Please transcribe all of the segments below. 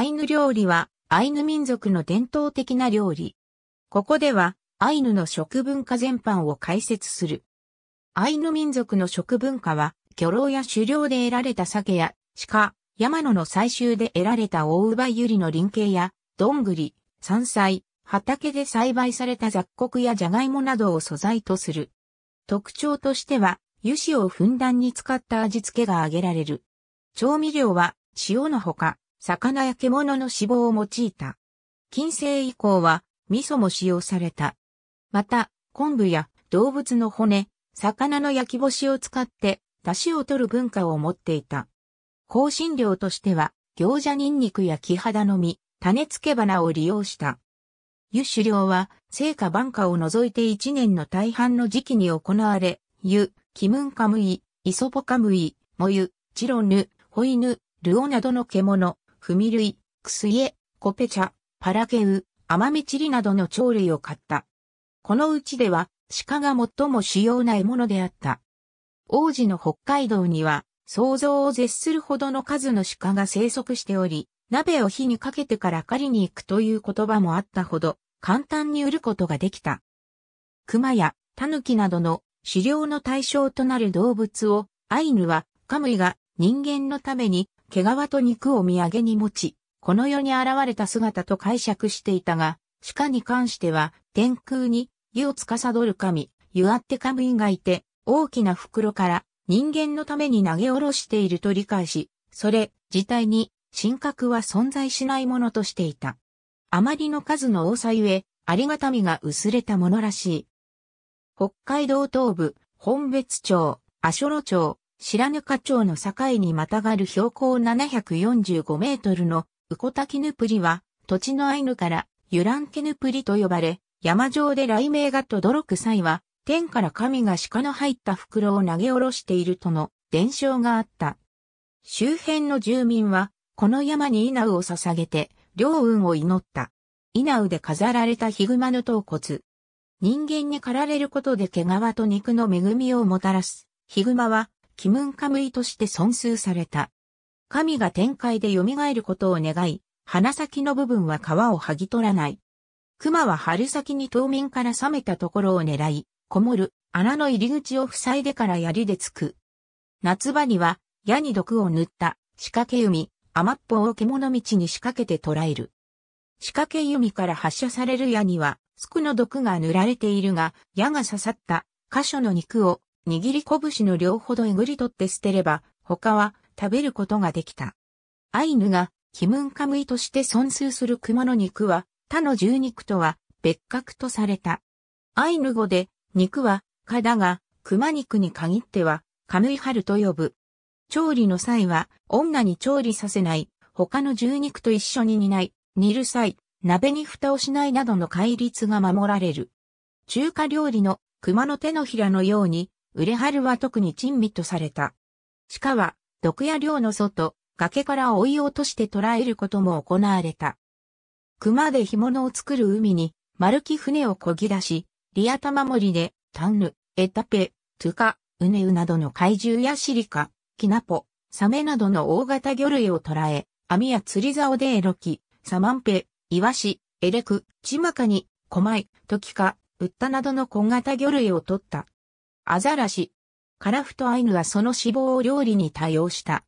アイヌ料理はアイヌ民族の伝統的な料理。ここではアイヌの食文化全般を解説する。アイヌ民族の食文化は漁労や狩猟で得られた鮭や鹿、山野の採集で得られた大羽ゆりの林形やどんぐり、山菜、畑で栽培された雑穀やじゃがいもなどを素材とする。特徴としては油脂をふんだんに使った味付けが挙げられる。調味料は塩のほか魚や獣の脂肪を用いた。近世以降は味噌も使用された。また、昆布や動物の骨、魚の焼き干しを使って出汁を取る文化を持っていた。香辛料としては、餃子ニンニクや木肌の実、種付け花を利用した。油種料は、生花、晩夏を除いて一年の大半の時期に行われ、油、キムンカムイ、イソポカムイ、モユ、チロヌ、ホイヌ、ルオなどの獣、クミ類、クスイエ、コペチャ、パラケウ、アマメチリなどの鳥類を買った。このうちでは鹿が最も主要な獲物であった。王子の北海道には想像を絶するほどの数の鹿が生息しており、鍋を火にかけてから狩りに行くという言葉もあったほど簡単に売ることができた。熊や狸などの狩猟の対象となる動物をアイヌはカムイが人間のために毛皮と肉を土産に持ち、この世に現れた姿と解釈していたが、鹿に関しては、天空に、湯を司る神、湯あって神がいて、大きな袋から人間のために投げ下ろしていると理解し、それ自体に、神格は存在しないものとしていた。あまりの数の多さゆえ、ありがたみが薄れたものらしい。北海道東部、本別町、阿蘇路町、白糠町の境にまたがる標高745メートルのウコタキヌプリは、土地のアイヌからユランケヌプリと呼ばれ、山上で雷鳴がとどろく際は、天から神が鹿の入った袋を投げ下ろしているとの伝承があった。周辺の住民は、この山に稲ウを捧げて、両運を祈った。稲ウで飾られたヒグマの頭骨。人間に狩られることで毛皮と肉の恵みをもたらす。ヒグマはキムンカムイとして尊るされた。神が天界で蘇ることを願い、鼻先の部分は皮を剥ぎ取らない。熊は春先に冬眠から冷めたところを狙い、こもる穴の入り口を塞いでから槍で突く。夏場には矢に毒を塗った仕掛け弓、甘っぽを獣道に仕掛けて捕らえる。仕掛け弓から発射される矢には、スクの毒が塗られているが、矢が刺さった箇所の肉を握り拳の両ほどえぐり取って捨てれば、他は食べることができた。アイヌが、キムンカムイとして存数する熊の肉は、他の獣肉とは別格とされた。アイヌ語で、肉は、蚊だが、熊肉に限っては、カムイハルと呼ぶ。調理の際は、女に調理させない、他の獣肉と一緒に煮ない、煮る際、鍋に蓋をしないなどの戒律が守られる。中華料理の熊の手のひらのように、ウレハルは特に珍味とされた。鹿は、毒や漁の外、崖から追い落として捕らえることも行われた。熊で干物を作る海に、丸木船をこぎ出し、リアタマモリで、タンヌ、エタペ、トゥカ、ウネウなどの怪獣やシリカ、キナポ、サメなどの大型魚類を捕らえ、網や釣り竿でエロキ、サマンペ、イワシ、エレク、チマカニ、コマイ、トキカ、ウッタなどの小型魚類を取った。アザラシ。カラフトアイヌはその脂肪を料理に多用した。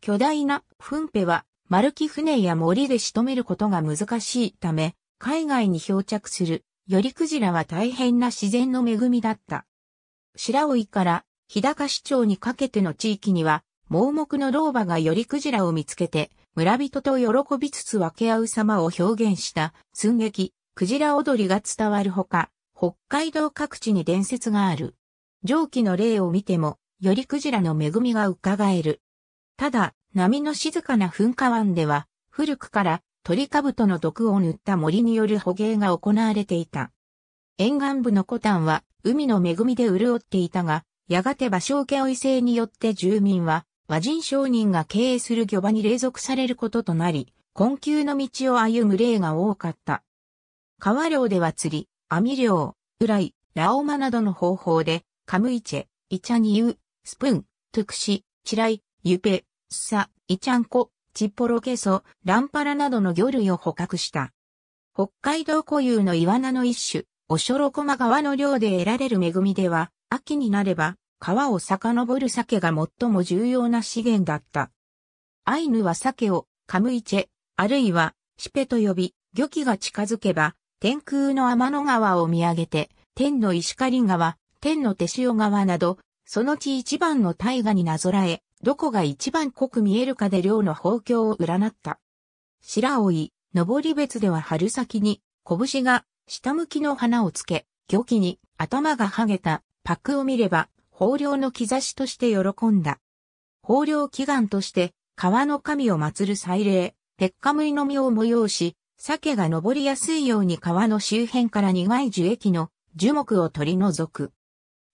巨大なフンペは丸木船や森で仕留めることが難しいため、海外に漂着する、よりクジラは大変な自然の恵みだった。白老から日高市長にかけての地域には、盲目の老婆がよりクジラを見つけて、村人と喜びつつ分け合う様を表現した寸劇、クジラ踊りが伝わるほか、北海道各地に伝説がある。上記の例を見ても、よりクジラの恵みが伺える。ただ、波の静かな噴火湾では、古くから鳥兜の毒を塗った森による捕鯨が行われていた。沿岸部のコタンは海の恵みで潤っていたが、やがて芭蕉家を異性によって住民は和人商人が経営する漁場に隷属されることとなり、困窮の道を歩む例が多かった。川漁では釣り、網漁、うらい、ラオマなどの方法でカムイチェ、イチャニユ、スプーン、トゥクシ、チライ、ユペ、スサ、イチャンコ、チッポロケソ、ランパラなどの魚類を捕獲した。北海道固有のイワナの一種、オショロコマ川の漁で得られる恵みでは、秋になれば、川を遡る鮭が最も重要な資源だった。アイヌは鮭を、カムイチェ、あるいは、シペと呼び、漁期が近づけば、天空の天の川を見上げて、天の石狩川、天の手塩川など、その地一番の大河になぞらえ、どこが一番濃く見えるかで漁の方境を占った。白老、登別では春先に、拳が下向きの花をつけ、漁期に頭がはげたパクを見れば、豊漁の兆しとして喜んだ。豊漁祈願として、川の神を祀る祭礼、鉄火無の実を催し、鮭が登りやすいように川の周辺から苦い樹液の樹木を取り除く。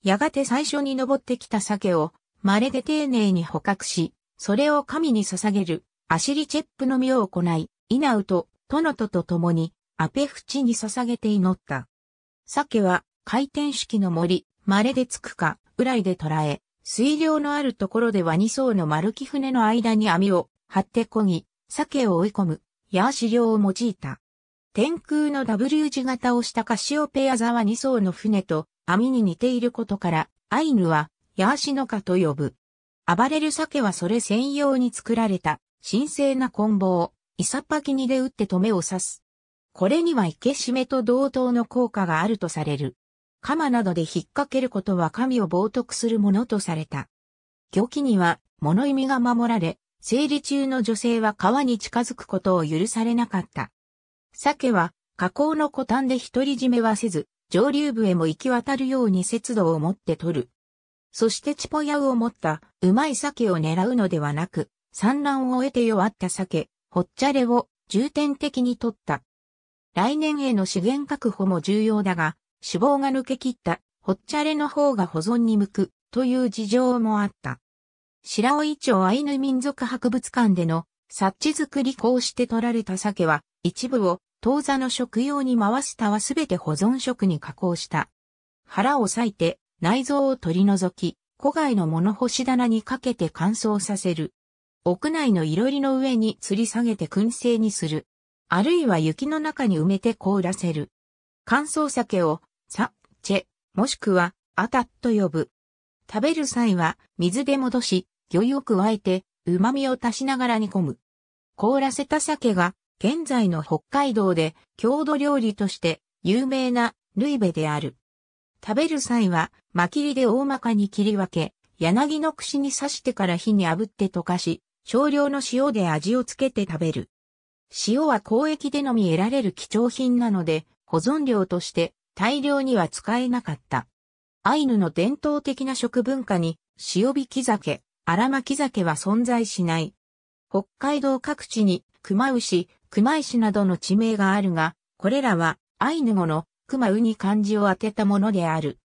やがて最初に登ってきた鮭を、稀で丁寧に捕獲し、それを神に捧げる、アシリチェップの実を行い、イナウとトノトと共に、アペフチに捧げて祈った。鮭は、回転式の森、稀でつくか、裏で捕らえ、水量のあるところでは2層の丸木船の間に網を張ってこぎ、鮭を追い込む、ヤー資料を用いた。天空の W 字型をしたカシオペア座は2層の船と網に似ていることから、アイヌは、ヤーシノカと呼ぶ。暴れる鮭はそれ専用に作られた、神聖な棍棒、イサパキニで打って止めを刺す。これには生けしめと同等の効果があるとされる。鎌などで引っ掛けることは神を冒涜するものとされた。漁期には物意味が守られ、生理中の女性は川に近づくことを許されなかった。鮭は、河口の古端で独り占めはせず、上流部へも行き渡るように節度を持って取る。そしてチポヤウを持ったうまい鮭を狙うのではなく、産卵を終えて弱った鮭、ほっちゃれを重点的に取った。来年への資源確保も重要だが、脂肪が抜け切ったほっちゃれの方が保存に向くという事情もあった。白尾町アイヌ民族博物館でのッチ作りこうして取られた鮭は一部を当座の食用に回したはすべて保存食に加工した。腹を裂いて内臓を取り除き、古外の物干し棚にかけて乾燥させる。屋内のいろりの上に吊り下げて燻製にする。あるいは雪の中に埋めて凍らせる。乾燥酒を、サ、チェ、もしくは、アタと呼ぶ。食べる際は、水で戻し、魚油を加えて、旨味を足しながら煮込む。凍らせた酒が、現在の北海道で郷土料理として有名なルイベである。食べる際は、まきりで大まかに切り分け、柳の串に刺してから火に炙って溶かし、少量の塩で味をつけて食べる。塩は交易でのみ得られる貴重品なので、保存料として大量には使えなかった。アイヌの伝統的な食文化に、塩引き酒、荒巻き酒は存在しない。北海道各地に、熊牛、熊井市などの地名があるが、これらはアイヌ語の熊ウに漢字を当てたものである。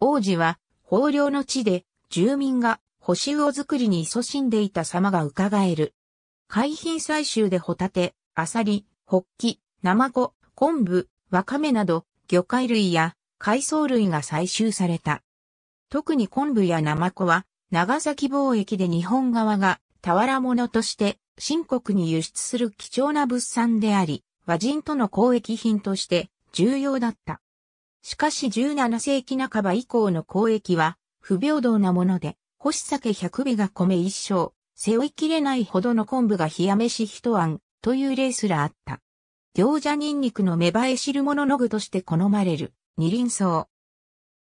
王子は、豊漁の地で、住民が星魚作りに勤しんでいた様が伺える。海浜採集でホタテ、アサリ、ホッキ、ナマコ、昆布、ワカメなど、魚介類や海藻類が採集された。特に昆布やナマコは、長崎貿易で日本側が俵物として新国に輸出する貴重な物産であり、和人との交易品として重要だった。しかし17世紀半ば以降の交易は不平等なもので、干し酒100尾が米一升、背負いきれないほどの昆布が冷や飯一案という例すらあった。行者ニンニクの芽生え汁物の具として好まれる二輪草。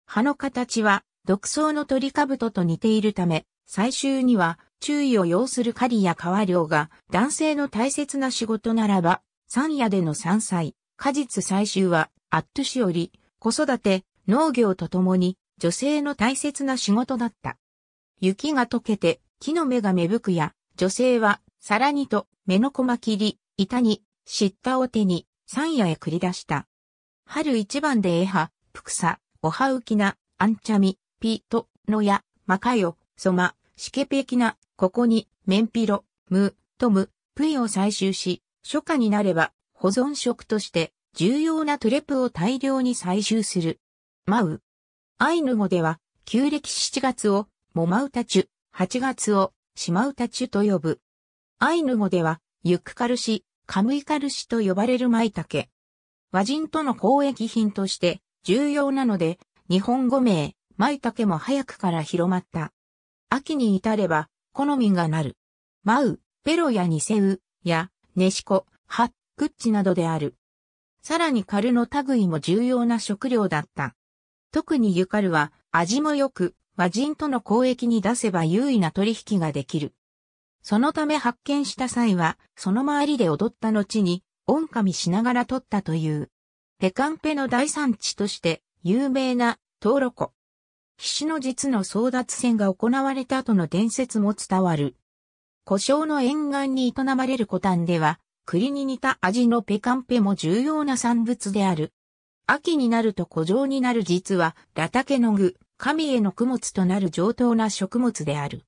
葉の形は独草の鳥兜と似ているため、最終には注意を要する狩りや川漁が男性の大切な仕事ならば、山野での山菜、果実採集は、アットしより、子育て、農業とともに、女性の大切な仕事だった。雪が溶けて、木の芽が芽吹くや、女性は、さらにと、目のこま切り、板に、ったを手に、山野へ繰り出した。春一番でエハ、プクサ、おハウキナ、アンチャミ、ピート、ノヤ、マカヨ、ソマ、シケペキナ、ここに、メンピロ、ム、トム、プイを採集し、初夏になれば、保存食として、重要なトレプを大量に採集する。マウ。アイヌ語では、旧暦7月を、モマウタチュ、8月を、シマウタチュと呼ぶ。アイヌ語では、ユックカルシ、カムイカルシと呼ばれるマイタケ。和人との交易品として重要なので、日本語名、マイタケも早くから広まった。秋に至れば、好みがなる。マウ、ペロやニセウ、や、ネシコ、ハッ、クッチなどである。さらにカルの類も重要な食料だった。特にユカルは味も良く、和人との交易に出せば優位な取引ができる。そのため発見した際は、その周りで踊った後に、ン噛みしながら取ったという。ペカンペの大産地として、有名なトーロコ。岸の実の争奪戦が行われた後の伝説も伝わる。故障の沿岸に営まれる古丹では、栗に似た味のペカンペも重要な産物である。秋になると古城になる実は、ラタケの具、神への供物となる上等な食物である。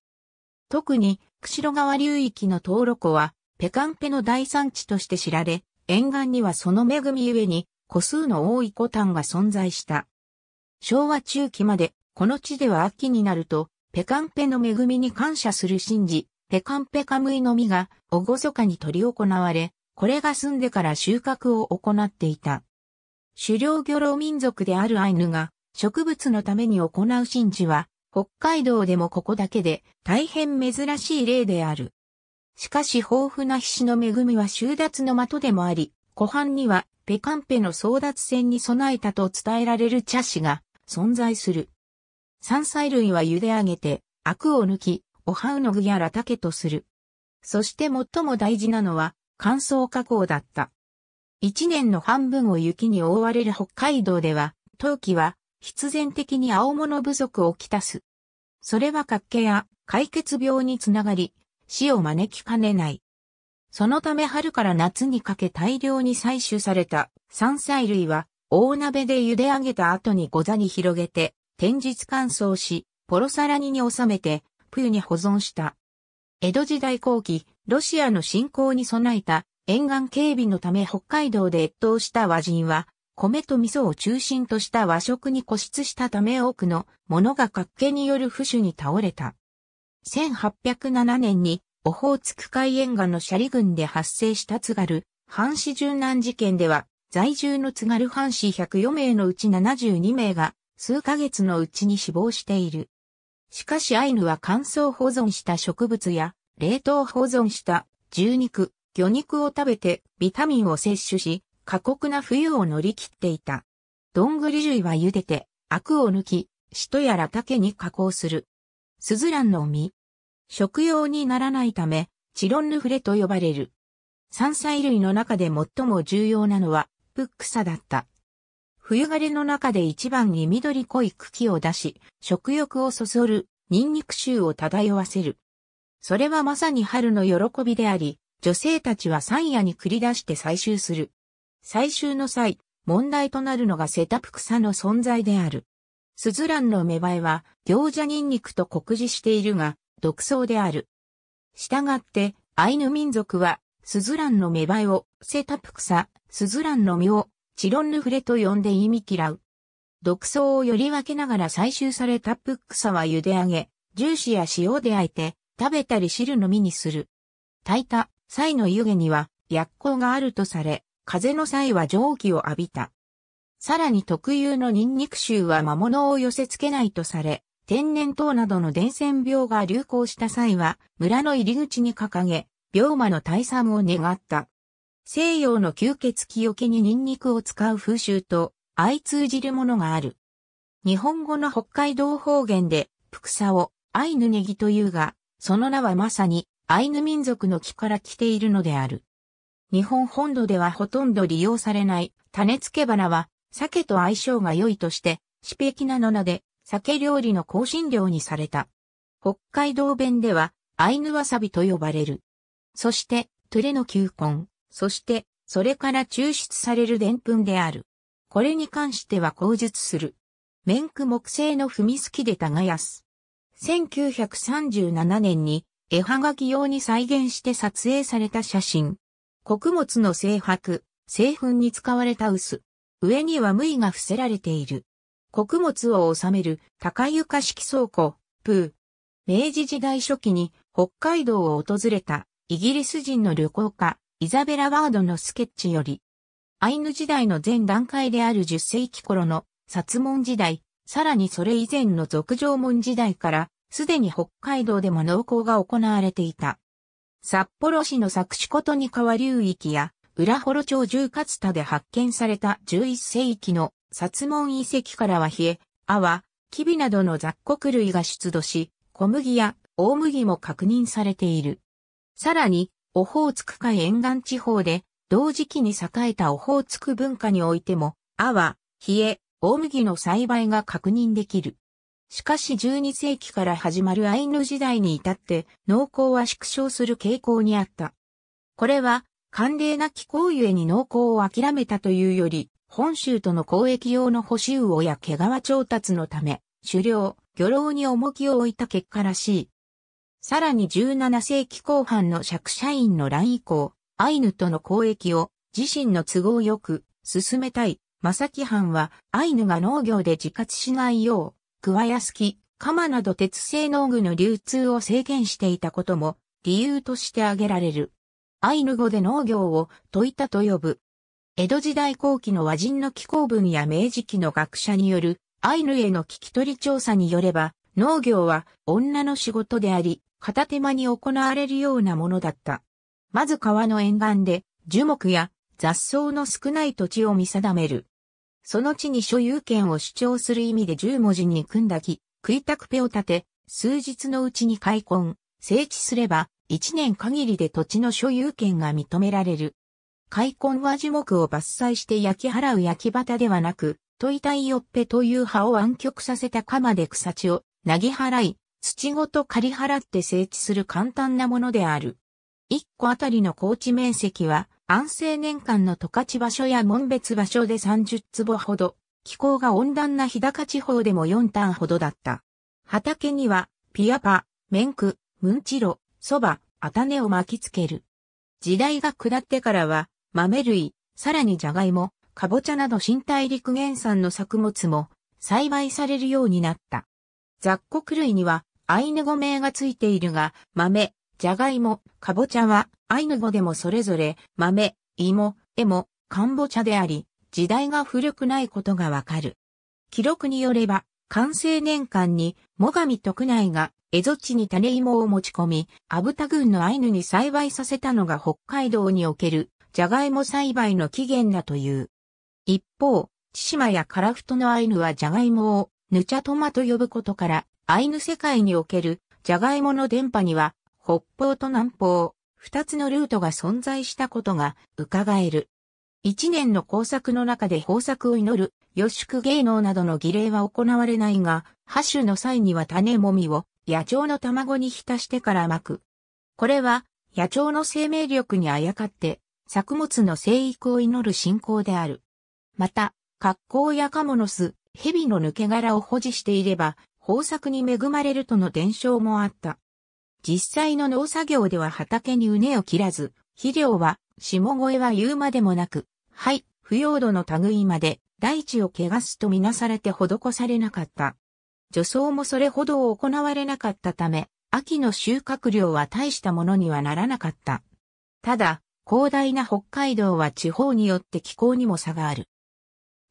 特に、釧路川流域の登路湖は、ペカンペの大産地として知られ、沿岸にはその恵みゆえに、個数の多い古丹が存在した。昭和中期までこの地では秋になると、ペカンペの恵みに感謝する神事、ペカンペカムイの実が、おごそかに取り行われ、これが済んでから収穫を行っていた。狩猟漁老民族であるアイヌが、植物のために行う神事は、北海道でもここだけで、大変珍しい例である。しかし豊富な菱の恵みは収奪の的でもあり、湖畔にはペカンペの争奪戦に備えたと伝えられる茶師が存在する。山菜類は茹で上げて、アクを抜き、おはうの具やら竹とする。そして最も大事なのは、乾燥加工だった。一年の半分を雪に覆われる北海道では、冬季は必然的に青物不足をきたす。それは活気や解決病につながり、死を招きかねない。そのため春から夏にかけ大量に採取された山菜類は大鍋で茹で上げた後にござに広げて天日乾燥し、ポロサラニに収めて、プーに保存した。江戸時代後期、ロシアの侵攻に備えた沿岸警備のため北海道で越冬した和人は、米と味噌を中心とした和食に固執したため多くの物が活気による不種に倒れた。1807年にオホーツク海沿岸のシャリ郡で発生した津軽、藩士殉難事件では、在住の津軽藩士104名のうち72名が数ヶ月のうちに死亡している。しかしアイヌは乾燥保存した植物や冷凍保存した獣肉、魚肉を食べてビタミンを摂取し、過酷な冬を乗り切っていた。どんぐり類は茹でて、アクを抜き、シトやラタケに加工する。スズランの実。食用にならないため、チロンヌフレと呼ばれる。山菜類の中で最も重要なのは、プックサだった。冬枯れの中で一番に緑濃い茎を出し、食欲をそそる、ニンニク臭を漂わせる。それはまさに春の喜びであり、女性たちは山野に繰り出して採集する。採集の際、問題となるのがセタプ草の存在である。スズランの芽生えは、行者ニンニクと酷似しているが、独創である。従って、アイヌ民族は、スズランの芽生えを、セタプ草、スズランの実を、チロンヌフレと呼んで意味嫌う。毒草をより分けながら採集されたプックサは茹で上げ、ジューーや塩であえて、食べたり汁のみにする。炊いた際の湯気には薬効があるとされ、風の際は蒸気を浴びた。さらに特有のニンニク臭は魔物を寄せ付けないとされ、天然痘などの伝染病が流行した際は、村の入り口に掲げ、病魔の退散を願った。西洋の吸血鬼よけにニンニクを使う風習と相通じるものがある。日本語の北海道方言で、プクサをアイヌネギというが、その名はまさにアイヌ民族の木から来ているのである。日本本土ではほとんど利用されない種付け花は鮭と相性が良いとして、シペキなの名で鮭料理の香辛料にされた。北海道弁ではアイヌわさびと呼ばれる。そして、トゥレの球根。そして、それから抽出される澱粉である。これに関しては口述する。綿区木製の踏みすきで耕す。1937年に絵はがき用に再現して撮影された写真。穀物の製白、製粉に使われた薄。上には無意が伏せられている。穀物を収める高床式倉庫、プー。明治時代初期に北海道を訪れたイギリス人の旅行家、イザベラ・ワードのスケッチより、アイヌ時代の前段階である10世紀頃の薩門時代、さらにそれ以前の俗上門時代から、すでに北海道でも農耕が行われていた。札幌市の作詞ことに川流域や、浦幌町重勝田で発見された11世紀の薩門遺跡からは冷え、泡、キビなどの雑穀類が出土し、小麦や大麦も確認されている。さらに、オホーツク海沿岸地方で、同時期に栄えたオホーツク文化においても、阿波、冷え、大麦の栽培が確認できる。しかし12世紀から始まるアイヌ時代に至って農耕は縮小する傾向にあった。これは、寒冷な気候ゆえに農耕を諦めたというより、本州との交易用の補修魚や毛皮調達のため、狩猟、漁労に重きを置いた結果らしい。さらに17世紀後半の釈社員の乱以降、アイヌとの交易を自身の都合よく進めたい。正木藩はアイヌが農業で自活しないよう、桑やすき、鎌など鉄製農具の流通を制限していたことも理由として挙げられる。アイヌ語で農業を問いたと呼ぶ。江戸時代後期の和人の気候文や明治期の学者によるアイヌへの聞き取り調査によれば、農業は女の仕事であり、片手間に行われるようなものだった。まず川の沿岸で樹木や雑草の少ない土地を見定める。その地に所有権を主張する意味で10文字に組んだ木、食いたくペを立て、数日のうちに開墾、整地すれば、1年限りで土地の所有権が認められる。開墾は樹木を伐採して焼き払う焼き畑ではなく、問いたいよっぺという葉を湾曲させた鎌で草地を、投ぎ払い、土ごと刈り払って整地する簡単なものである。一個あたりの高地面積は、安政年間の十勝場所や門別場所で30坪ほど、気候が温暖な日高地方でも4単ほどだった。畑には、ピアパ、メンク、ムンチロ、蕎麦、アタネを巻きつける。時代が下ってからは、豆類、さらにジャガイモ、カボチャなど新大陸原産の作物も栽培されるようになった。雑穀類にはアイヌ語名がついているが、豆、じゃがいも、かぼちゃは、アイヌ語でもそれぞれ、豆、芋、エモ、カンボチャであり、時代が古くないことがわかる。記録によれば、完成年間に、最上徳内が、蝦夷地に種芋を持ち込み、アブタ郡のアイヌに栽培させたのが北海道における、ジャガイモ栽培の起源だという。一方、千島や樺太のアイヌはジャガイモを、ヌチャトマと呼ぶことから、アイヌ世界におけるジャガイモの電波には、北方と南方、二つのルートが存在したことが伺える。一年の工作の中で豊作を祈る、予祝芸能などの儀礼は行われないが、ハ種の際には種もみを野鳥の卵に浸してから巻く。これは、野鳥の生命力にあやかって、作物の生育を祈る信仰である。また、格好やカモの巣、蛇の抜け殻を保持していれば、豊作に恵まれるとの伝承もあった。実際の農作業では畑に畝を切らず、肥料は、下越は言うまでもなく、はい、腐葉土の類まで、大地を汚すとみなされて施されなかった。除草もそれほど行われなかったため、秋の収穫量は大したものにはならなかった。ただ、広大な北海道は地方によって気候にも差がある。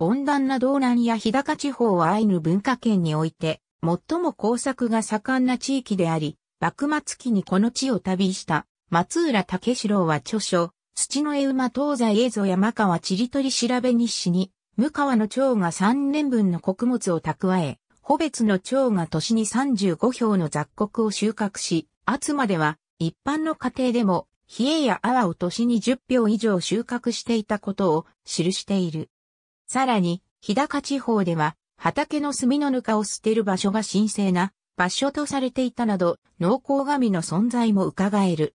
温暖な道南や日高地方はアイヌ文化圏において、最も工作が盛んな地域であり、幕末期にこの地を旅した松浦武四郎は著書、土の絵馬東西映像山川ちりとり調べ日誌に、向川の蝶が3年分の穀物を蓄え、穂別の蝶が年に35票の雑穀を収穫し、厚までは一般の家庭でも、冷えや泡を年に10票以上収穫していたことを記している。さらに、日高地方では、畑の炭のぬかを捨てる場所が神聖な場所とされていたなど、農耕神の存在も伺える。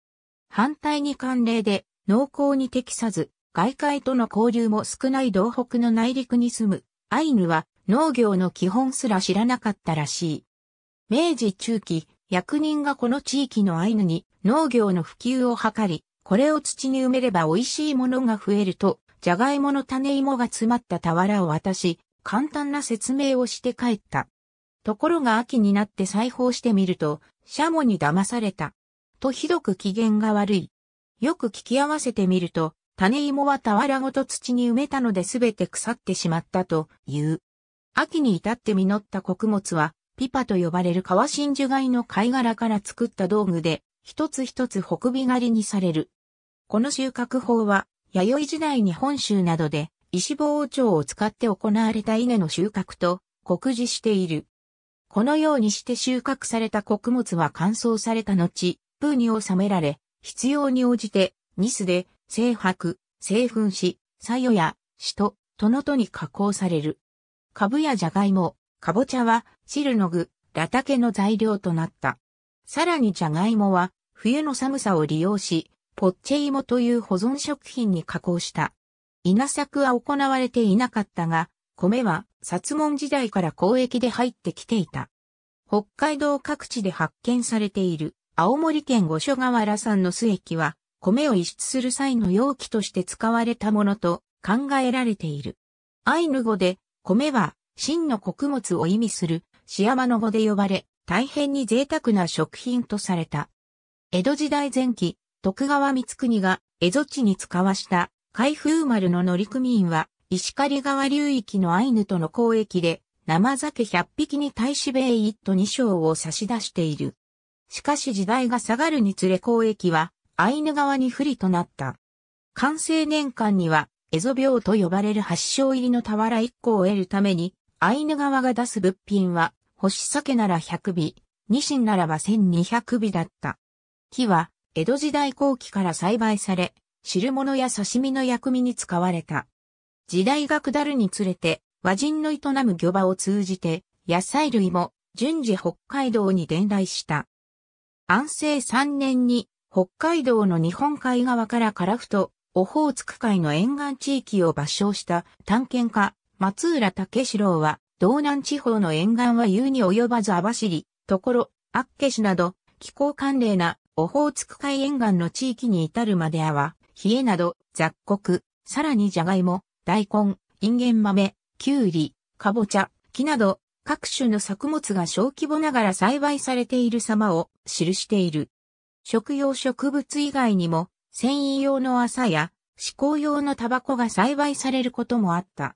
反対に慣例で、農耕に適さず、外界との交流も少ない道北の内陸に住む、アイヌは農業の基本すら知らなかったらしい。明治中期、役人がこの地域のアイヌに農業の普及を図り、これを土に埋めれば美味しいものが増えると、ジャガイモの種芋が詰まった俵を渡し、簡単な説明をして帰った。ところが秋になって裁縫してみると、シャモに騙された。とひどく機嫌が悪い。よく聞き合わせてみると、種芋は俵ごと土に埋めたのですべて腐ってしまったと言う。秋に至って実った穀物は、ピパと呼ばれる川真珠貝の貝殻から作った道具で、一つ一つ北尾狩りにされる。この収穫法は、弥生時代に本州などで石棒朝を使って行われた稲の収穫と酷似している。このようにして収穫された穀物は乾燥された後、プーに収められ、必要に応じて、ニスで、清白、製粉し、さよや、死と、とのとに加工される。株やじゃがいも、かぼちゃは、汁の具、ラタケの材料となった。さらにじゃがいもは、冬の寒さを利用し、ポッチェモという保存食品に加工した。稲作は行われていなかったが、米は薩門時代から交易で入ってきていた。北海道各地で発見されている青森県五所川原産の須液は、米を輸出する際の容器として使われたものと考えられている。アイヌ語で、米は真の穀物を意味するシアマの語で呼ばれ、大変に贅沢な食品とされた。江戸時代前期、徳川光国が蝦夷地に使わした海風丸の乗組員は、石狩川流域のアイヌとの交易で、生酒100匹に対し米一都2章を差し出している。しかし時代が下がるにつれ交易は、アイヌ側に不利となった。完成年間には、エゾ病と呼ばれる発症入りの俵1個を得るために、アイヌ側が出す物品は、干し酒なら100尾、ニシンならば1200尾だった。木は、江戸時代後期から栽培され、汁物や刺身の薬味に使われた。時代が下るにつれて、和人の営む漁場を通じて、野菜類も順次北海道に伝来した。安政3年に北海道の日本海側から樺太、オホーツク海の沿岸地域を抜消した探検家、松浦武四郎は、道南地方の沿岸は優に及ばず網走、ところ、厚岸など、気候寒冷なオホーツク海沿岸の地域に至るまであは、冷えなど、雑穀、さらにじゃがいも、大根、インゲン豆、きゅうり、かぼちゃ、木など、各種の作物が小規模ながら栽培されている様を記している。食用植物以外にも、繊維用の麻や、思考用のタバコが栽培されることもあった。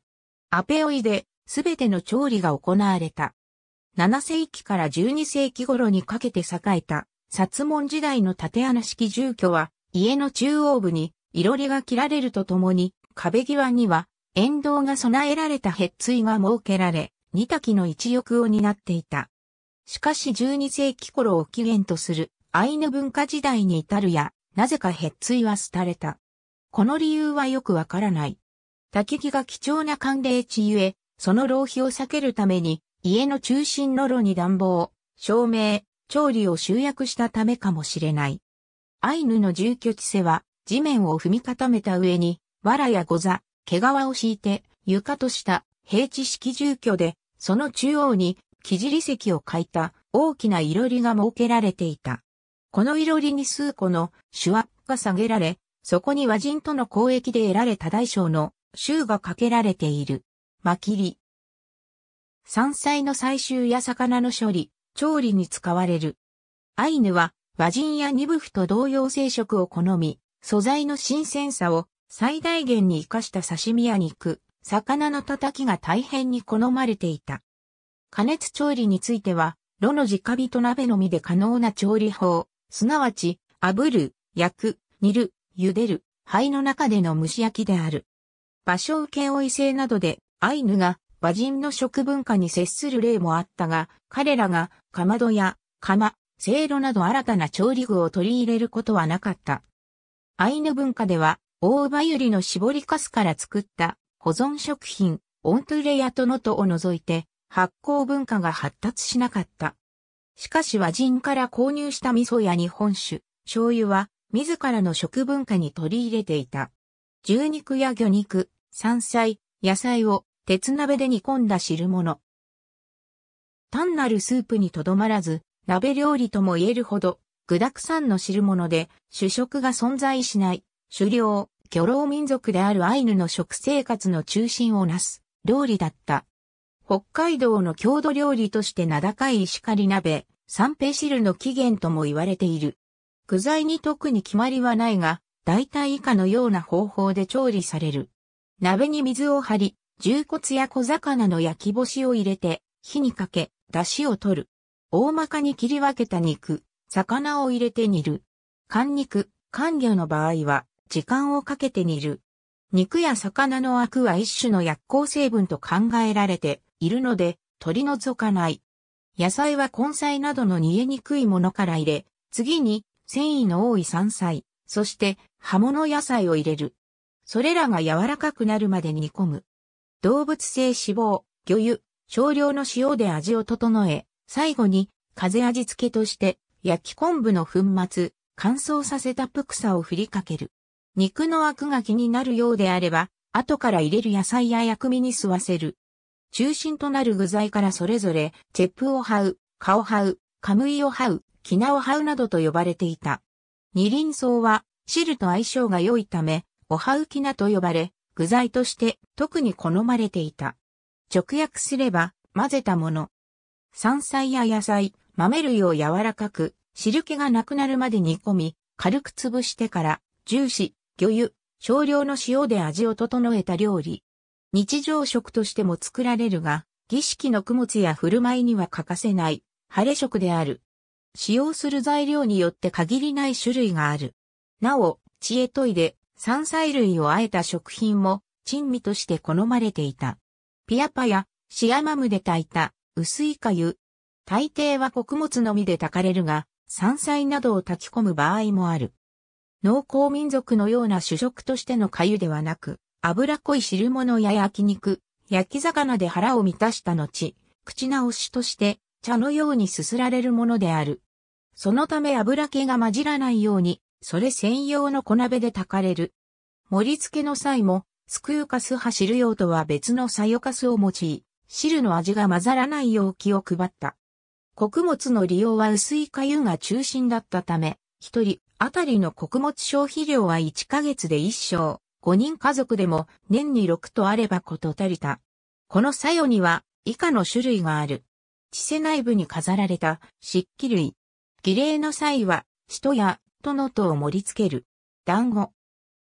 アペオイで、すべての調理が行われた。7世紀から12世紀頃にかけて栄えた、薩門時代の縦穴式住居は、家の中央部に、いろりが切られるとともに、壁際には、沿道が備えられたヘッツイが設けられ、二滝の一翼を担っていた。しかし12世紀頃を起源とするアイヌ文化時代に至るや、なぜかヘッツイは廃れた。この理由はよくわからない。滝木が貴重な寒冷地ゆえ、その浪費を避けるために、家の中心の炉に暖房、照明、調理を集約したためかもしれない。アイヌの住居地勢は、地面を踏み固めた上に、藁やござ、毛皮を敷いて、床とした平地式住居で、その中央に、木尻石を描いた大きな囲炉裏が設けられていた。この囲炉裏に数個の手話が下げられ、そこに和人との交易で得られた大小の衆がかけられている。まきり。山菜の採集や魚の処理、調理に使われる。アイヌは和人や二部府と同様生食を好み、素材の新鮮さを最大限に活かした刺身や肉、魚のたたきが大変に好まれていた。加熱調理については、炉の直火と鍋のみで可能な調理法、すなわち、炙る、焼く、煮る、茹でる、灰の中での蒸し焼きである。場所受け負い制などで、アイヌが和人の食文化に接する例もあったが、彼らがかまどや釜、せいろなど新たな調理具を取り入れることはなかった。アイヌ文化では、大葉ゆりの絞りかすから作った保存食品、オントゥレやトノトを除いて、発酵文化が発達しなかった。しかし和人から購入した味噌や日本酒、醤油は自らの食文化に取り入れていた。牛肉や魚肉、山菜、野菜を鉄鍋で煮込んだ汁物。単なるスープにとどまらず、鍋料理とも言えるほど、具沢山の汁物で、主食が存在しない、狩猟、漁労民族であるアイヌの食生活の中心をなす、料理だった。北海道の郷土料理として名高い石狩鍋、三平汁の起源とも言われている。具材に特に決まりはないが、大体以下のような方法で調理される。鍋に水を張り、重骨や小魚の焼き干しを入れて、火にかけ、出汁を取る。大まかに切り分けた肉、魚を入れて煮る。缶肉、缶魚の場合は、時間をかけて煮る。肉や魚のアクは一種の薬効成分と考えられているので、取り除かない。野菜は根菜などの煮えにくいものから入れ、次に繊維の多い山菜、そして葉物野菜を入れる。それらが柔らかくなるまで煮込む。動物性脂肪、魚油、少量の塩で味を整え、最後に、風味付けとして、焼き昆布の粉末、乾燥させたプクサを振りかける。肉のアクが気になるようであれば、後から入れる野菜や薬味に吸わせる。中心となる具材からそれぞれ、チェップをハウ、カオハウ、カムイをハウ、キナをハウなどと呼ばれていた。二輪草は、汁と相性が良いため、おハウキナと呼ばれ、具材として特に好まれていた。直訳すれば、混ぜたもの。山菜や野菜、豆類を柔らかく、汁気がなくなるまで煮込み、軽く潰してから、ジューシ、魚油、少量の塩で味を整えた料理。日常食としても作られるが、儀式の供物や振る舞いには欠かせない、晴れ食である。使用する材料によって限りない種類がある。なお、知恵といで、山菜類をあえた食品も、珍味として好まれていた。ピアパやシアマムで炊いた薄い粥。大抵は穀物のみで炊かれるが、山菜などを炊き込む場合もある。農耕民族のような主食としての粥ではなく、油濃い汁物や焼肉、焼き魚で腹を満たした後、口直しとして茶のようにすすられるものである。そのため油気が混じらないように、それ専用の小鍋で炊かれる。盛り付けの際も、すくうかす走る用とは別のさよかすを用い、汁の味が混ざらない容器を配った。穀物の利用は薄い粥が中心だったため、一人あたりの穀物消費量は1ヶ月で一升、5人家族でも年に6とあればこと足りた。この作用には以下の種類がある。地世内部に飾られた漆器類。儀礼の際は、人や、とのとを盛り付ける。団子。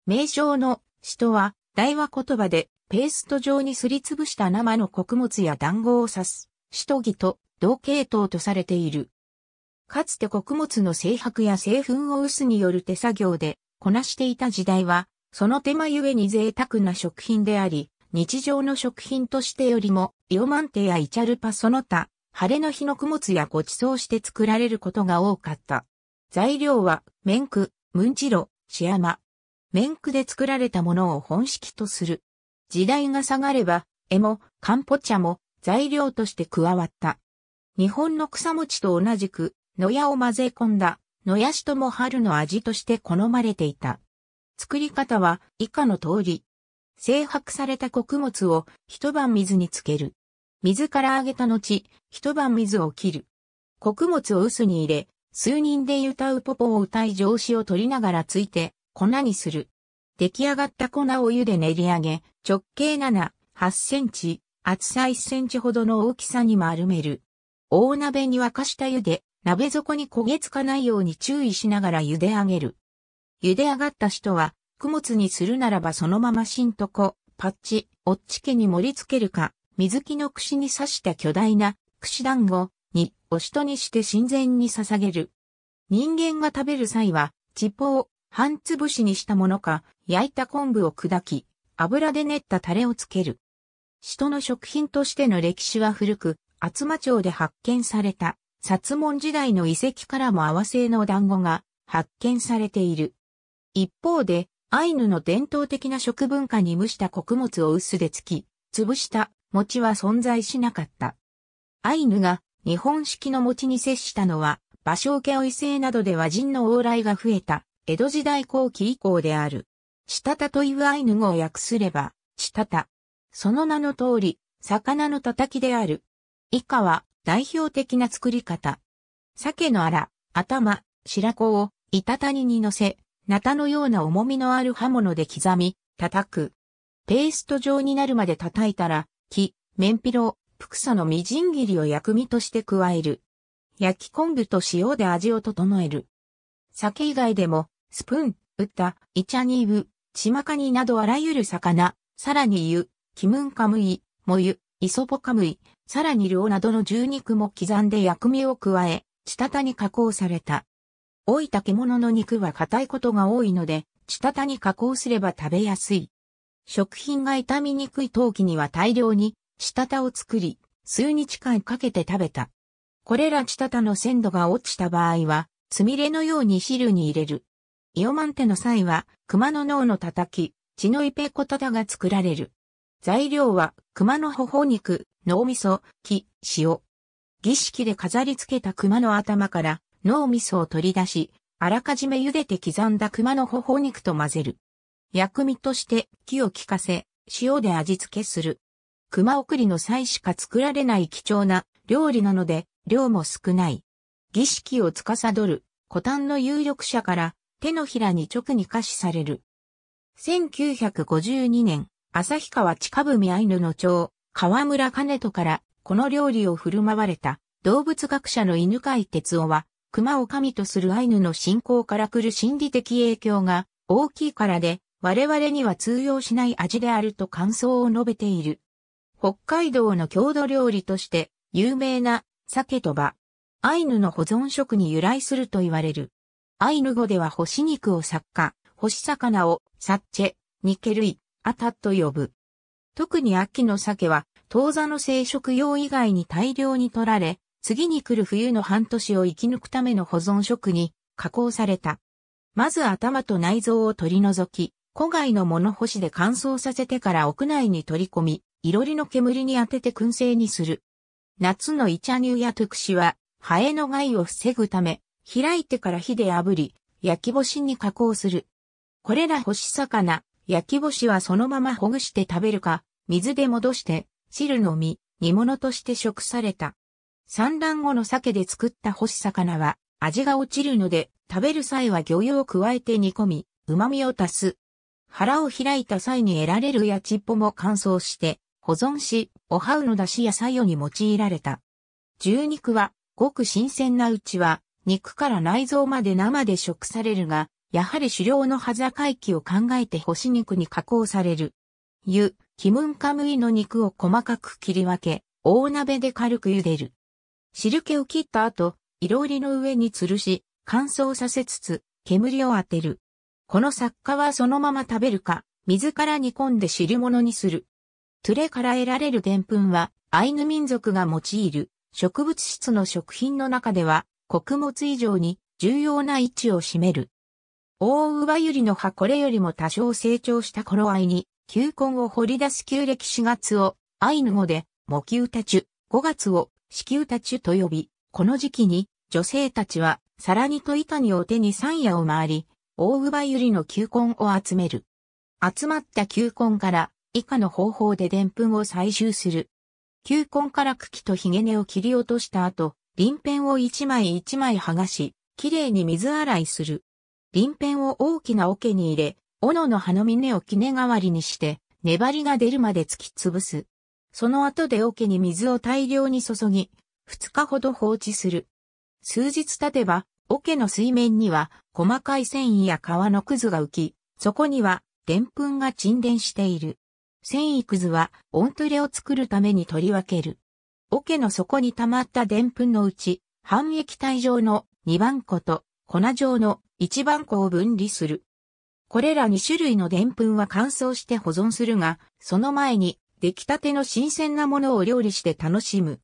名称の使徒は、大和言葉で、ペースト状にすりつぶした生の穀物や団子を指す、シトギと同系統とされている。かつて穀物の製白や製粉を薄による手作業でこなしていた時代は、その手間ゆえに贅沢な食品であり、日常の食品としてよりも、イオマンテやイチャルパその他、晴れの日の供物やご馳走して作られることが多かった。材料は、メンク、ムンチロ、シアマ。メンクで作られたものを本式とする。時代が下がれば、絵も、カンポ茶も、材料として加わった。日本の草餅と同じく、野屋を混ぜ込んだ、野屋しとも春の味として好まれていた。作り方は以下の通り。精白された穀物を一晩水につける。水から揚げた後、一晩水を切る。穀物を薄に入れ、数人で歌うポポを歌い上司を取りながらついて粉にする。出来上がった粉を湯で練り上げ、直径7、8センチ、厚さ1センチほどの大きさに丸める。大鍋に沸かした湯で、鍋底に焦げつかないように注意しながら茹で上げる。茹で上がった人は、供物にするならばそのまま新とこ、パッチ、おっちけに盛り付けるか、水木の串に刺した巨大な串団子におしとにして神前に捧げる。人間が食べる際は、地方、半潰しにしたものか、焼いた昆布を砕き、油で練ったタレをつける。人の食品としての歴史は古く、厚真町で発見された、薩門時代の遺跡からも合わせの団子が発見されている。一方で、アイヌの伝統的な食文化に蒸した穀物を薄でつき、潰した餅は存在しなかった。アイヌが日本式の餅に接したのは、芭蕉家お伊勢などでは人の往来が増えた江戸時代後期以降である。したたというアイヌ語を訳すれば、したた。その名の通り、魚のたたきである。以下は代表的な作り方。鮭のあら、頭、白子を、板谷に乗せ、ナタのような重みのある刃物で刻み、叩く。ペースト状になるまで叩いたら、木、麺ピロ、プクサのみじん切りを薬味として加える。焼き昆布と塩で味を整える。酒以外でも、スプーン、ウッタ、イチャニーブ、チマカニなどあらゆる魚、さらに湯、キムンカムイ、モユ、イソポカムイ、さらにオなどの重肉も刻んで薬味を加え、チタタに加工された。老いた獣の肉は硬いことが多いので、チタタに加工すれば食べやすい。食品が傷みにくい陶器には大量に、チタタを作り、数日間かけて食べた。これらチタタの鮮度が落ちた場合は、つみれのように汁に入れる。イオマンテの際は、熊の脳のたたき、血のイペコタタが作られる。材料は、熊の頬肉、脳みそ、木、塩。儀式で飾り付けた熊の頭から脳みそを取り出し、あらかじめ茹でて刻んだ熊の頬肉と混ぜる。薬味として木を効かせ、塩で味付けする。熊送りの際しか作られない貴重な料理なので、量も少ない。儀式を司る、古丹の有力者から手のひらに直に可視される。1952年、旭川近文アイヌの長、河村兼人からこの料理を振る舞われた動物学者の犬飼哲夫は、熊を神とするアイヌの信仰から来る心理的影響が大きいからで、我々には通用しない味であると感想を述べている。北海道の郷土料理として有名な鮭とば。アイヌの保存食に由来すると言われる。アイヌ語では干し肉を作家、干し魚をサッチェ、ニケルイ、アタと呼ぶ。特に秋の鮭は、当座の生殖用以外に大量に取られ、次に来る冬の半年を生き抜くための保存食に加工された。まず頭と内臓を取り除き、古外の物干しで乾燥させてから屋内に取り込み、いろりの煙に当てて燻製にする。夏のイチャニュやトゥクシは、ハエの害を防ぐため、開いてから火で炙り、焼き干しに加工する。これら干し魚、焼き干しはそのままほぐして食べるか、水で戻して、汁のみ、煮物として食された。産卵後の鮭で作った干し魚は、味が落ちるので、食べる際は魚油を加えて煮込み、旨味を足す。腹を開いた際に得られるやちっぽも乾燥して、保存し、おはうの出汁や作用に用いられた。牛肉は、ごく新鮮なうちは、肉から内臓まで生で食されるが、やはり狩猟の端境期を考えて干し肉に加工される。湯、キムンカムイの肉を細かく切り分け、大鍋で軽く茹でる。汁気を切った後、色織りの上に吊るし、乾燥させつつ、煙を当てる。この作家はそのまま食べるか、水から煮込んで汁物にする。トゥレから得られる澱粉は、アイヌ民族が用いる植物質の食品の中では穀物以上に重要な位置を占める。大上ユリの葉これよりも多少成長した頃合いに、球根を掘り出す旧暦4月を、アイヌ語で、モキュち、タチュ、5月を、子球タチュと呼び、この時期に、女性たちは、さらにと板にお手に山野を回り、大上ユリの球根を集める。集まった球根から、以下の方法で澱粉を採集する。球根から茎とヒゲ根を切り落とした後、鱗片を一枚一枚剥がし、きれいに水洗いする。鱗片を大きな桶に入れ、斧の葉の峰を杵代わりにして、粘りが出るまで突き潰す。その後で桶に水を大量に注ぎ、2日ほど放置する。数日経てば、桶の水面には細かい繊維や皮のくずが浮き、そこには澱粉が沈殿している。繊維くずはオントレを作るために取り分ける。桶の底に溜まったでんぷんのうち、半液体状の2番粉と粉状の1番粉を分離する。これら2種類のでんぷんは乾燥して保存するが、その前に出来たての新鮮なものを料理して楽しむ。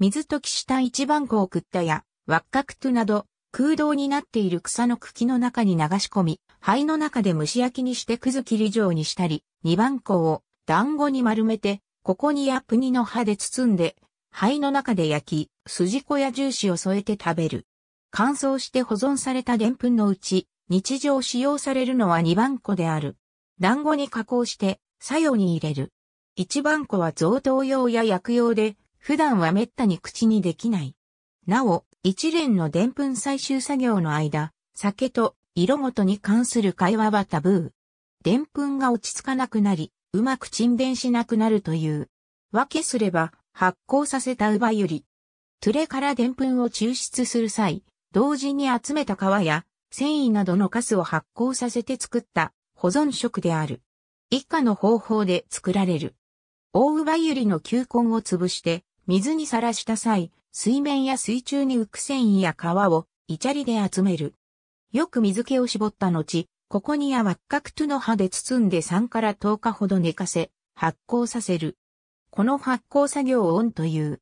水溶きした1番粉を食ったや、輪っかくとなど、空洞になっている草の茎の中に流し込み、灰の中で蒸し焼きにしてくず切り状にしたり、2番粉を団子に丸めて、ここにやプニの葉で包んで、灰の中で焼き、筋子や重視を添えて食べる。乾燥して保存された澱粉のうち、日常使用されるのは2番粉である。団子に加工して、作用に入れる。1番粉は贈答用や薬用で、普段は滅多に口にできない。なお、一連の澱粉採集作業の間、酒と色ごとに関する会話はタブー。澱粉が落ち着かなくなり、うまく沈殿しなくなるという。わけすれば、発酵させたウバユリ。トゥレから澱粉を抽出する際、同時に集めた皮や繊維などのカスを発酵させて作った保存食である。以下の方法で作られる。大ウバユリの球根を潰して水にさらした際、水面や水中に浮く繊維や皮をイチャリで集める。よく水気を絞った後、ここにや輪っかクトゥの葉で包んで3から10日ほど寝かせ、発酵させる。この発酵作業を温という。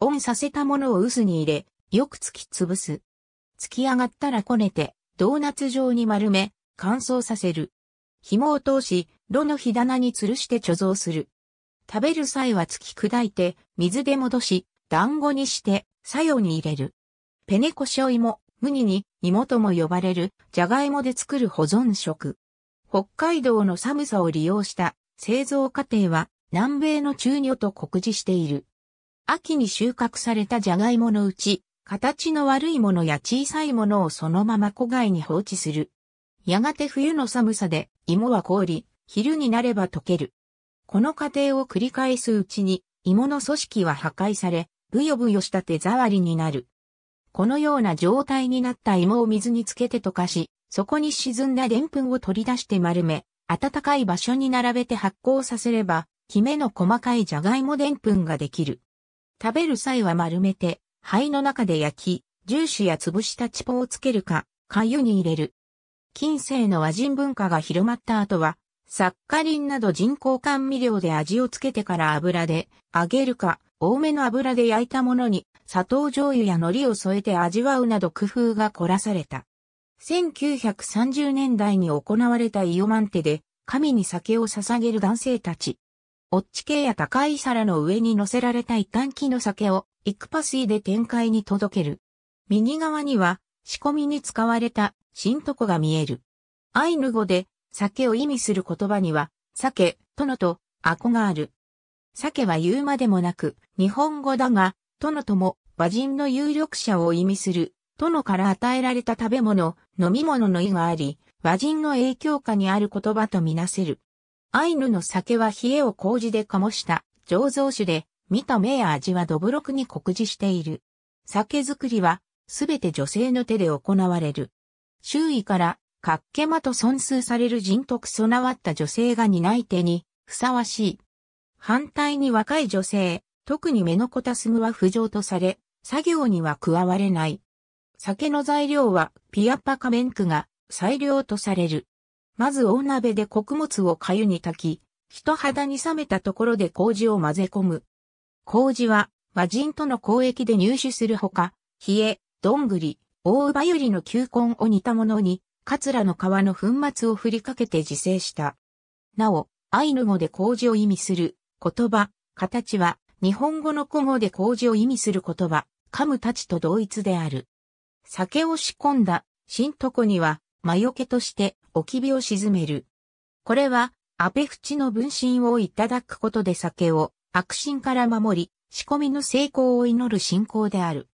温させたものを薄に入れ、よく突き潰す。突き上がったらこねて、ドーナツ状に丸め、乾燥させる。紐を通し、炉の火棚に吊るして貯蔵する。食べる際は突き砕いて、水で戻し、団子にして、作用に入れる。ペネコショイも、に芋とも呼ばれる、じゃがいもで作る保存食。北海道の寒さを利用した製造過程は、南米の中女と告示している。秋に収穫されたジャガイモのうち、形の悪いものや小さいものをそのまま戸外に放置する。やがて冬の寒さで芋は凍り、昼になれば溶ける。この過程を繰り返すうちに芋の組織は破壊され、ぶよぶよした手触りになる。このような状態になった芋を水につけて溶かし、そこに沈んだ澱粉を取り出して丸め、暖かい場所に並べて発酵させれば、きめの細かいじゃがいもでんぷんができる。食べる際は丸めて、灰の中で焼き、ジューシや潰したチポをつけるか、粥に入れる。近世の和人文化が広まった後は、サッカリンなど人工甘味料で味をつけてから油で揚げるか、多めの油で焼いたものに砂糖醤油や海苔を添えて味わうなど工夫が凝らされた。1930年代に行われたイオマンテで神に酒を捧げる男性たち。オッチ系や高い皿の上に乗せられた一旦機の酒を、イクパスイで展開に届ける。右側には、仕込みに使われた、新床が見える。アイヌ語で、酒を意味する言葉には、酒、殿と、アコがある。鮭は言うまでもなく、日本語だが、殿とも、馬人の有力者を意味する、殿から与えられた食べ物、飲み物の意があり、馬人の影響下にある言葉とみなせる。アイヌの酒は冷えを麹で醸した醸造酒で、見た目や味はどぶろくに酷似している。酒造りは、すべて女性の手で行われる。周囲から、かっけまと損数される人徳備わった女性が担い手に、ふさわしい。反対に若い女性、特に目のこたすむは不条とされ、作業には加われない。酒の材料は、ピアッパカメンクが最良とされる。まず大鍋で穀物を粥に炊き、人肌に冷めたところで麹を混ぜ込む。麹は和人との交易で入手するほか、冷え、どんぐり、大葉ゆりの球根を煮たものに、カツラの皮の粉末を振りかけて自生した。なお、アイヌ語で麹を意味する言葉、形は日本語の古語で麹を意味する言葉、噛むたちと同一である。酒を仕込んだ新床には魔除けとして置き火を沈める。これは、アペフチの分身をいただくことで酒を悪心から守り、仕込みの成功を祈る信仰である。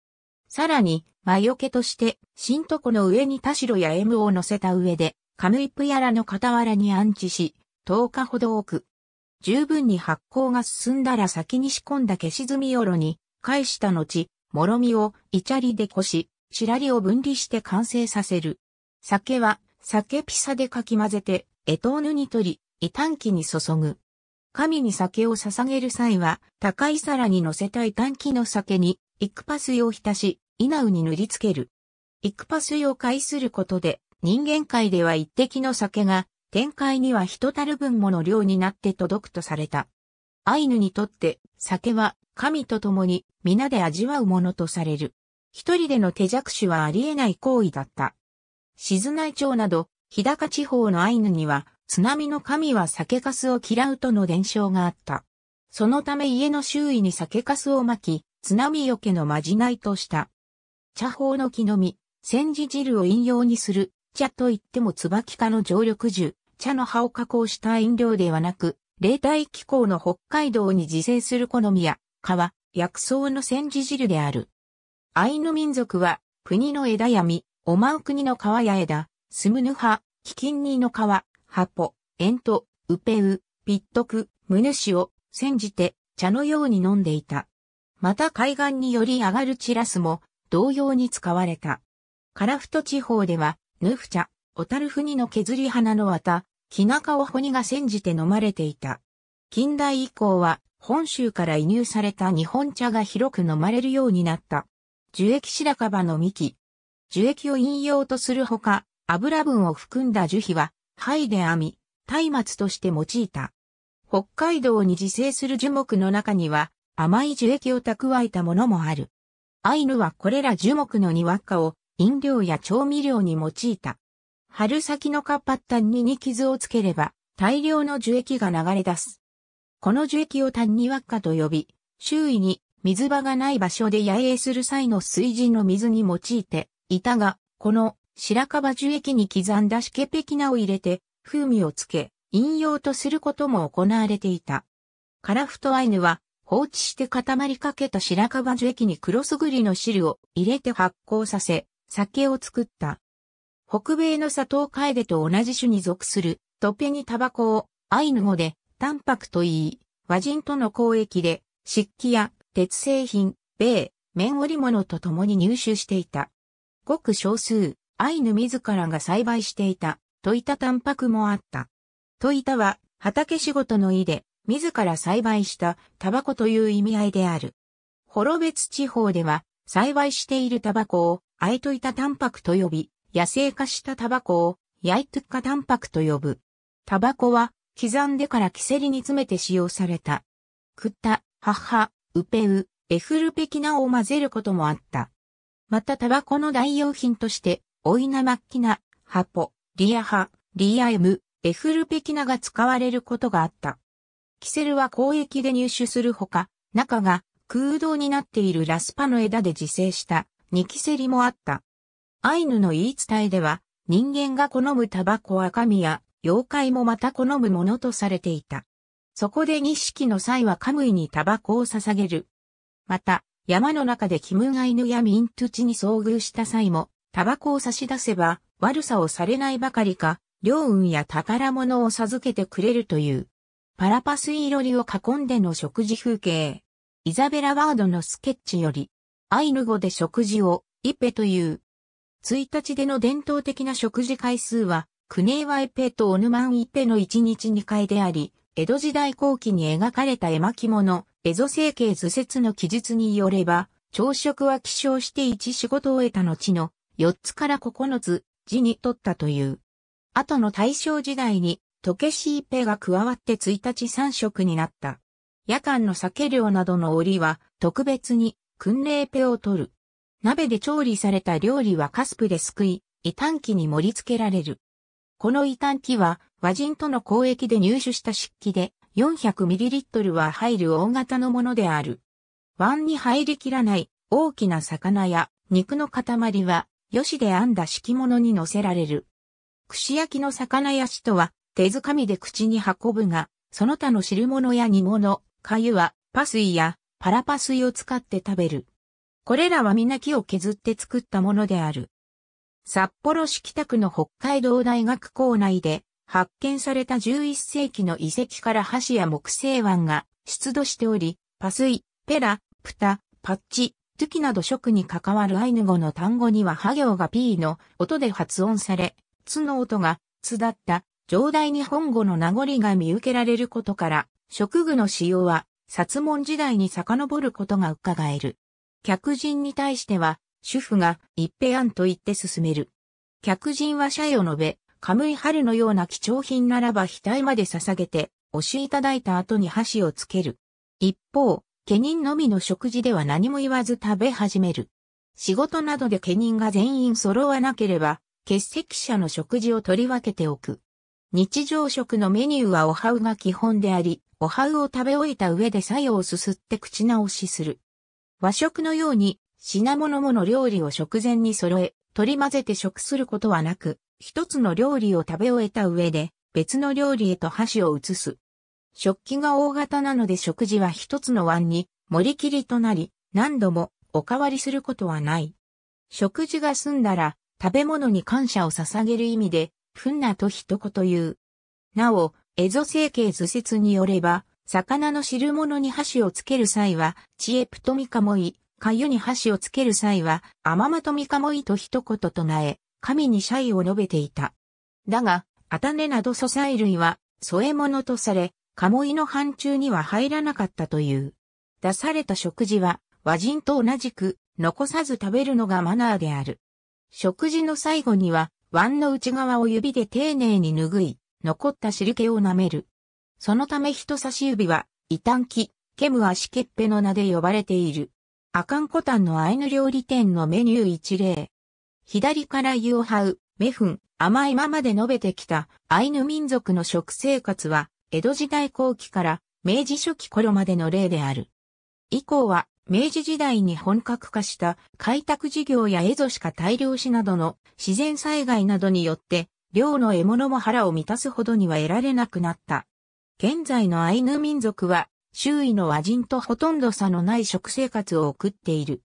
さらに、魔除けとして、新床の上に田代や M を乗せた上で、カムイプやらの傍らに安置し、10日ほど置く。十分に発酵が進んだら先に仕込んだ消し炭みおろに、返した後、もろみをイチャリでこし、しらりを分離して完成させる。酒は酒ピサでかき混ぜて、エトーヌに取り、異端期に注ぐ。神に酒を捧げる際は、高い皿に乗せた異端期の酒に、イクパス用浸し、イナウに塗りつける。イクパス用介することで、人間界では一滴の酒が、天界には一たる分もの量になって届くとされた。アイヌにとって、酒は、神と共に、皆で味わうものとされる。一人での手弱手はありえない行為だった。静内町など、日高地方のアイヌには、津波の神は酒粕を嫌うとの伝承があった。そのため家の周囲に酒粕を巻き、津波よけのまじないとした。茶法の木の実、煎じ汁を飲用にする、茶といっても椿科の常緑樹、茶の葉を加工した飲料ではなく、冷帯気候の北海道に自生する好みや、は薬草の煎じ汁である。アイヌ民族は、国の枝や実、おまう国の川や枝、スムヌハ、キキンニの川、ハポ、エント、ウペウ、ピットク、ムヌシを、煎じて、茶のように飲んでいた。また海岸により上がるチラスも、同様に使われた。カラフト地方では、ヌフ茶、オタルフニの削り花の綿、キナカオホニが煎じて飲まれていた。近代以降は、本州から輸入された日本茶が広く飲まれるようになった。樹液白樺の幹、樹液を引用とするほか、油分を含んだ樹皮は、灰で編み、松明として用いた。北海道に自生する樹木の中には、甘い樹液を蓄えたものもある。アイヌはこれら樹木の庭化を飲料や調味料に用いた。春先のカッパッタンニに傷をつければ大量の樹液が流れ出す。この樹液をタンニワッカと呼び、周囲に水場がない場所で野営する際の水神の水に用いていたが、この白樺樹液に刻んだシケペキナを入れて、風味をつけ、飲用とすることも行われていた。カラフトアイヌは、放置して固まりかけた白樺樹液に黒すぐりの汁を入れて発酵させ、酒を作った。北米の砂糖カエデと同じ種に属するトペニタバコをアイヌ語でタンパクと言い、和人との交易で漆器や鉄製品、米、綿織物と共に入手していた。ごく少数、アイヌ自らが栽培していた、といたタンパクもあった。といたは、畑仕事の意で、自ら栽培したタバコという意味合いである。幌別地方では、栽培しているタバコを、アイトイタタンパクと呼び、野生化したタバコを、ヤイトゥッカタンパクと呼ぶ。タバコは、刻んでからキセリに詰めて使用された。クッタ、ハッハ、ウペウ、エフルペキナを混ぜることもあった。またタバコの代用品として、オイナマッキナ、ハポ、リアハ、リアエム、エフルペキナが使われることがあった。キセルは交易で入手するほか、中が空洞になっているラスパの枝で自生したニキセリもあった。アイヌの言い伝えでは、人間が好むタバコは神や妖怪もまた好むものとされていた。そこで儀式の際はカムイにタバコを捧げる。また、山の中でキムガイヌやミントチに遭遇した際も、タバコを差し出せば悪さをされないばかりか、良運や宝物を授けてくれるという。パラパスイロリを囲んでの食事風景。イザベラ・ワードのスケッチより、アイヌ語で食事を、イペという。1日での伝統的な食事回数は、クネイワイペとオヌマンイペの1日2回であり、江戸時代後期に描かれた絵巻物、エゾ成形図説の記述によれば、朝食は起床して一仕事を得た後の4つから9つ字に取ったという。後の大正時代に、トケシーペが加わって1日3食になった。夜間の酒量などの折は、特別に、訓令ペを取る。鍋で調理された料理はカスプですくい、異端機に盛り付けられる。この異端機は、和人との交易で入手した漆器で、400ml は入る大型のものである。湾に入りきらない大きな魚や肉の塊は、よしで編んだ敷物に乗せられる。串焼きの魚やしとは、手づかみで口に運ぶが、その他の汁物や煮物、粥は、パスイやパラパスイを使って食べる。これらは皆木を削って作ったものである。札幌市北区の北海道大学校内で発見された11世紀の遺跡から箸や木製腕が出土しており、パスイ、ペラ、プタ、パッチ、トゥキなど食に関わるアイヌ語の単語には波行が P の音で発音され、ツの音がツだった上代日本語の名残が見受けられることから、食具の使用は、薩門時代に遡ることが伺える。客人に対しては、主婦が一平案と言って進める。客人は社をのべ、カムイ春のような貴重品ならば額まで捧げて、おしいただいた後に箸をつける。一方、家人のみの食事では何も言わず食べ始める。仕事などで家人が全員揃わなければ、欠席者の食事を取り分けておく。日常食のメニューはおはうが基本であり、おはうを食べ終えた上で作用をすすって口直しする。和食のように品物もの料理を食前に揃え、取り混ぜて食することはなく、一つの料理を食べ終えた上で、別の料理へと箸を移す。食器が大型なので食事は一つの碗に盛り切りとなり、何度もおかわりすることはない。食事が済んだら、食べ物に感謝を捧げる意味で、ふんなと一言言う。なお、エゾ整形図説によれば、魚の汁物に箸をつける際は、チエプトミカモイ、かゆに箸をつける際は、アママトミカモイと一言唱え、神に謝意を述べていた。だが、アタネなど素材類は添え物とされ、鴨居の範疇には入らなかったという。出された食事は和人と同じく残さず食べるのがマナーである。食事の最後には、碗の内側を指で丁寧に拭い、残った汁気を舐める。そのため人差し指は、異端気、ケム足ケッペの名で呼ばれている。アカンコタンのアイヌ料理店のメニュー一例。左から湯を這う、メフン、甘いままで述べてきたアイヌ民族の食生活は、江戸時代後期から明治初期頃までの例である。以降は、明治時代に本格化した開拓事業やエゾシカ大量死などの自然災害などによって、量の獲物も腹を満たすほどには得られなくなった。現在のアイヌ民族は、周囲の和人とほとんど差のない食生活を送っている。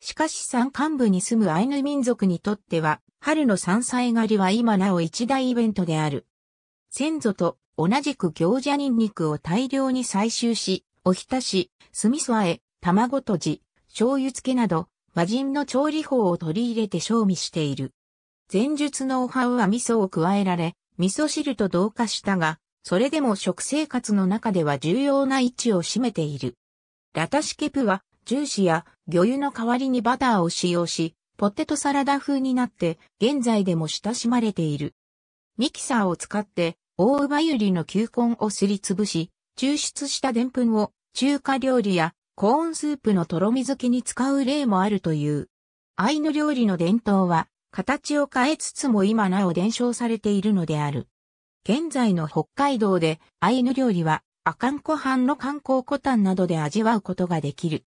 しかし山間部に住むアイヌ民族にとっては、春の山菜狩りは今なお一大イベントである。先祖と同じく行者ニンニクを大量に採集し、おひたし、酢味噌和え、卵とじ、醤油漬けなど、和人の調理法を取り入れて賞味している。前述のおはうは味噌を加えられ、味噌汁と同化したが、それでも食生活の中では重要な位置を占めている。ラタシケプは、ジューシや魚油の代わりにバターを使用し、ポテトサラダ風になって現在でも親しまれている。ミキサーを使って大ウバユリの球根をすりつぶし、抽出した澱粉を中華料理やコーンスープのとろみ漬けに使う例もあるという。アイヌ料理の伝統は形を変えつつも今なお伝承されているのである。現在の北海道でアイヌ料理はアカンコハンの観光コタンなどで味わうことができる。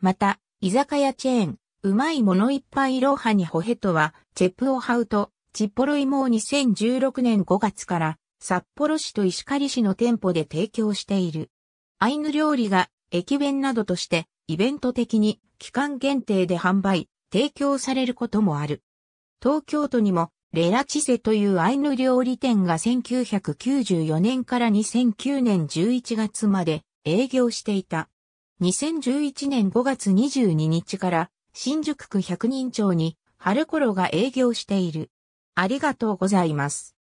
また、居酒屋チェーン、うまいものいっぱいロハにほへとは、チェプオハウと、チッポロイモを2016年5月から、札幌市と石狩市の店舗で提供している。アイヌ料理が駅弁などとしてイベント的に期間限定で販売、提供されることもある。東京都にもレラチセというアイヌ料理店が1994年から2009年11月まで営業していた。2011年5月22日から新宿区百人町に春頃が営業している。ありがとうございます。